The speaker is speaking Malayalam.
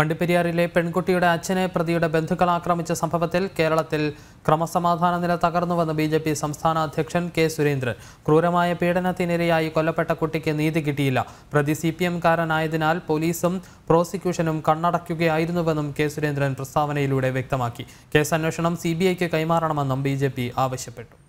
വണ്ടിപ്പെരിയാറിലെ പെൺകുട്ടിയുടെ അച്ഛനെ പ്രതിയുടെ ബന്ധുക്കൾ ആക്രമിച്ച സംഭവത്തിൽ കേരളത്തിൽ ക്രമസമാധാന നില തകർന്നുവെന്ന് ബി സംസ്ഥാന അധ്യക്ഷൻ കെ സുരേന്ദ്രൻ ക്രൂരമായ പീഡനത്തിനിരയായി കൊല്ലപ്പെട്ട കുട്ടിക്ക് നീതി കിട്ടിയില്ല പ്രതി സി പി പോലീസും പ്രോസിക്യൂഷനും കണ്ണടയ്ക്കുകയായിരുന്നുവെന്നും കെ സുരേന്ദ്രൻ പ്രസ്താവനയിലൂടെ വ്യക്തമാക്കി കേസന്വേഷണം സി ബി ഐക്ക് കൈമാറണമെന്നും ബി ആവശ്യപ്പെട്ടു